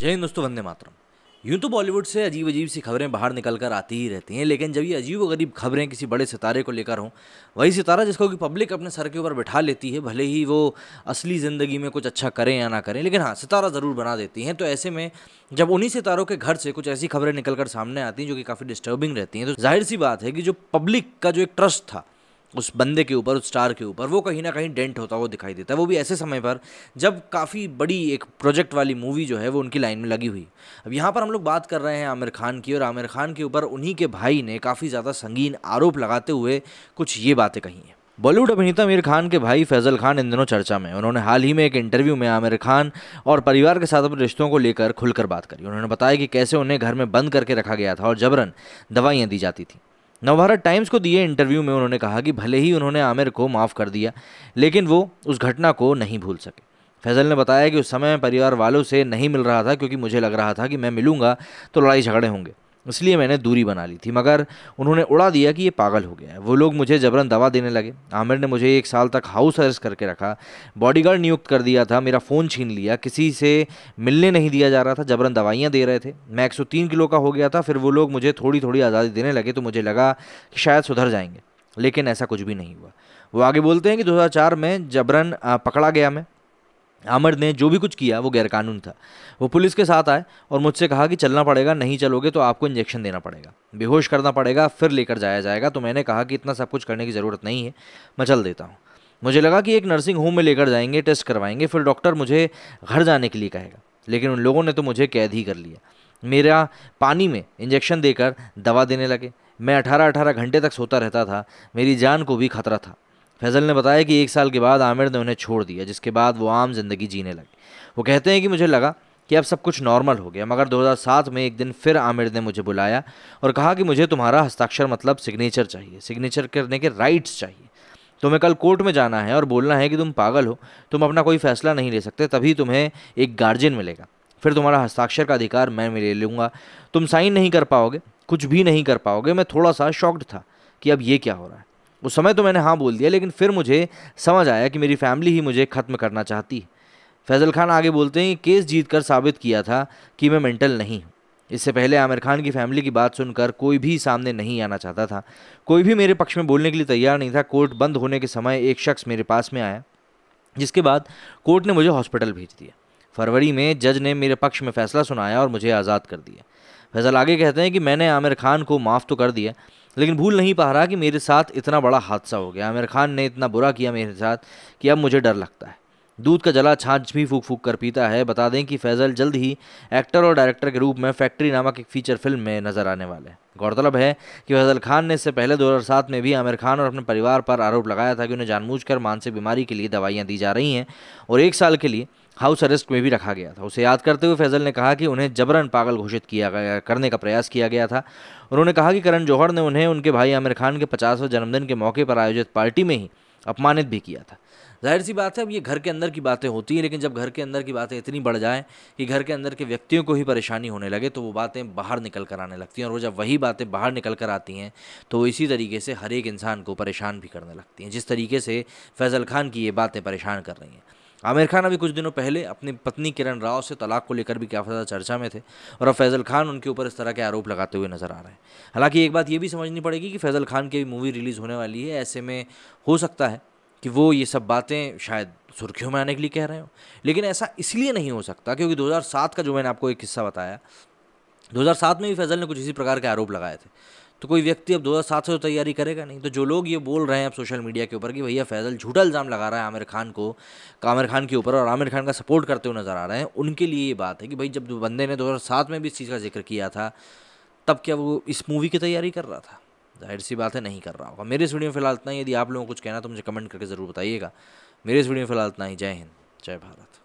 जय हिंद दोस्तों वंदे मातरम यूं तो बॉलीवुड से अजीब अजीब सी खबरें बाहर निकल कर आती ही रहती हैं लेकिन जब ये अजीब गरीब खबरें किसी बड़े सितारे को लेकर हों वही सितारा जिसको कि पब्लिक अपने सर के ऊपर बैठा लेती है भले ही वो असली ज़िंदगी में कुछ अच्छा करें या ना करें लेकिन हाँ सितारा ज़रूर बना देती हैं तो ऐसे में जब उन्हीं सितारों के घर से कुछ ऐसी खबरें निकल कर सामने आती हैं जो कि काफ़ी डिस्टर्बिंग रहती हैं तो जाहिर सी बात है कि जो पब्लिक का जो एक ट्रस्ट था उस बंदे के ऊपर उस स्टार के ऊपर वो कहीं ना कहीं डेंट होता हुआ दिखाई देता है वो भी ऐसे समय पर जब काफ़ी बड़ी एक प्रोजेक्ट वाली मूवी जो है वो उनकी लाइन में लगी हुई अब यहाँ पर हम लोग बात कर रहे हैं आमिर खान की और आमिर खान के ऊपर उन्हीं के भाई ने काफ़ी ज़्यादा संगीन आरोप लगाते हुए कुछ ये बातें कही हैं बॉलीवुड अभिनेता आमिर खान के भाई फैजल खान इन दिनों चर्चा में उन्होंने हाल ही में एक इंटरव्यू में आमिर खान और परिवार के साथ अपने रिश्तों को लेकर खुलकर बात करी उन्होंने बताया कि कैसे उन्हें घर में बंद करके रखा गया था और जबरन दवाइयाँ दी जाती थी नवभारत टाइम्स को दिए इंटरव्यू में उन्होंने कहा कि भले ही उन्होंने आमिर को माफ़ कर दिया लेकिन वो उस घटना को नहीं भूल सके फैजल ने बताया कि उस समय परिवार वालों से नहीं मिल रहा था क्योंकि मुझे लग रहा था कि मैं मिलूंगा तो लड़ाई झगड़े होंगे इसलिए मैंने दूरी बना ली थी मगर उन्होंने उड़ा दिया कि ये पागल हो गया है वो लोग मुझे जबरन दवा देने लगे आमिर ने मुझे एक साल तक हाउस अरेस्ट करके रखा बॉडीगार्ड नियुक्त कर दिया था मेरा फ़ोन छीन लिया किसी से मिलने नहीं दिया जा रहा था जबरन दवाइयाँ दे रहे थे मैं एक किलो का हो गया था फिर वो लोग मुझे थोड़ी थोड़ी आज़ादी देने लगे तो मुझे लगा कि शायद सुधर जाएंगे लेकिन ऐसा कुछ भी नहीं हुआ वो आगे बोलते हैं कि 2004 में जबरन पकड़ा गया मैं आमिर ने जो भी कुछ किया वो गैरकानून था वो पुलिस के साथ आए और मुझसे कहा कि चलना पड़ेगा नहीं चलोगे तो आपको इंजेक्शन देना पड़ेगा बेहोश करना पड़ेगा फिर लेकर जाया जाएगा तो मैंने कहा कि इतना सब कुछ करने की ज़रूरत नहीं है मैं चल देता हूँ मुझे लगा कि एक नर्सिंग होम में लेकर जाएंगे टेस्ट करवाएंगे फिर डॉक्टर मुझे घर जाने के लिए कहेगा लेकिन उन लोगों ने तो मुझे कैद ही कर लिया मेरा पानी में इंजेक्शन देकर दवा देने लगे मैं अठारह अठारह घंटे तक सोता रहता था मेरी जान को भी खतरा था फैज़ल ने बताया कि एक साल के बाद आमिर ने उन्हें छोड़ दिया जिसके बाद वो आम ज़िंदगी जीने लगे वो कहते हैं कि मुझे लगा कि अब सब कुछ नॉर्मल हो गया मगर 2007 में एक दिन फिर आमिर ने मुझे बुलाया और कहा कि मुझे तुम्हारा हस्ताक्षर मतलब सिग्नेचर चाहिए सिग्नेचर करने के राइट्स चाहिए तुम्हें कल कोर्ट में जाना है और बोलना है कि तुम पागल हो तुम अपना कोई फैसला नहीं ले सकते तभी तुम्हें एक गार्जियन मिलेगा फिर तुम्हारा हस्ताक्षर का अधिकार मैं ले लूँगा तुम साइन नहीं कर पाओगे कुछ भी नहीं कर पाओगे मैं थोड़ा सा शॉक्ड था कि अब ये क्या हो रहा है उस समय तो मैंने हाँ बोल दिया लेकिन फिर मुझे समझ आया कि मेरी फैमिली ही मुझे ख़त्म करना चाहती है फैज़ल खान आगे बोलते हैं केस जीत कर साबित किया था कि मैं मेंटल नहीं हूँ इससे पहले आमिर खान की फैमिली की बात सुनकर कोई भी सामने नहीं आना चाहता था कोई भी मेरे पक्ष में बोलने के लिए तैयार नहीं था कोर्ट बंद होने के समय एक शख्स मेरे पास में आया जिसके बाद कोर्ट ने मुझे हॉस्पिटल भेज दिया फरवरी में जज ने मेरे पक्ष में फैसला सुनाया और मुझे आज़ाद कर दिया फैसल आगे कहते हैं कि मैंने आमिर खान को माफ़ तो कर दिया लेकिन भूल नहीं पा रहा कि मेरे साथ इतना बड़ा हादसा हो गया आमिर खान ने इतना बुरा किया मेरे साथ कि अब मुझे डर लगता है दूध का जला छाछ भी फूक फूक कर पीता है बता दें कि फैजल जल्द ही एक्टर और डायरेक्टर के रूप में फैक्ट्री नामक एक फीचर फिल्म में नजर आने वाले हैं गौरतलब है कि फैजल खान ने इससे पहले 2007 में भी आमिर खान और अपने परिवार पर आरोप लगाया था कि उन्हें जानबूझ मानसिक बीमारी के लिए दवाइयाँ दी जा रही हैं और एक साल के लिए हाउस अरेस्ट में भी रखा गया था उसे याद करते हुए फैजल ने कहा कि उन्हें जबरन पागल घोषित किया गया करने का प्रयास किया गया था उन्होंने कहा कि करण जौहर ने उन्हें उनके भाई आमिर खान के पचासवें जन्मदिन के मौके पर आयोजित पार्टी में ही अपमानित भी किया था जाहिर सी बात है अब ये घर के अंदर की बातें होती हैं लेकिन जब घर के अंदर की बातें इतनी बढ़ जाएँ कि घर के अंदर के व्यक्तियों को ही परेशानी होने लगे तो वो बातें बाहर निकल कर आने लगती हैं और वो जब वही बातें बाहर निकल कर आती हैं तो इसी तरीके से हर एक इंसान को परेशान भी करने लगती हैं जिस तरीके से फैज़ल खान की ये बातें परेशान कर रही हैं आमिर खान अभी कुछ दिनों पहले अपनी पत्नी किरण राव से तलाक को लेकर भी काफ़ी ज़्यादा चर्चा में थे और अब फैज़ल खान उनके ऊपर इस तरह के आरोप लगाते हुए नज़र आ रहे हैं हालांकि एक बात ये भी समझनी पड़ेगी कि फैज़ल खान की मूवी रिलीज़ होने वाली है ऐसे में हो सकता है कि वो ये सब बातें शायद सुर्खियों में आने के लिए कह रहे हो लेकिन ऐसा इसलिए नहीं हो सकता क्योंकि 2007 का जो मैंने आपको एक किस्सा बताया 2007 में भी फैजल ने कुछ इसी प्रकार के आरोप लगाए थे तो कोई व्यक्ति अब 2007 से तो तैयारी करेगा नहीं तो जो लोग ये बोल रहे हैं अब सोशल मीडिया के ऊपर कि भैया फैजल झूठा इल्ज़ाम लगा रहा है आमिर खान को आमिर खान के ऊपर और आमिर खान का सपोर्ट करते हुए नज़र आ रहे हैं उनके लिए ये बात है कि भाई जब बंदे ने 2007 में भी इस चीज़ का जिक्र किया था तब क्या वो इस मूवी की तैयारी कर रहा था जाहिर सी बात है नहीं कर रहा होगा मेरे इस वीडियो में फिलहाल इतना ही यदि आप लोगों को कुछ कहना तो मुझे कमेंट करके ज़रूर बताइएगा मेरे इस वीडियो में फिलहाल इतना ही जय हिंद जय भारत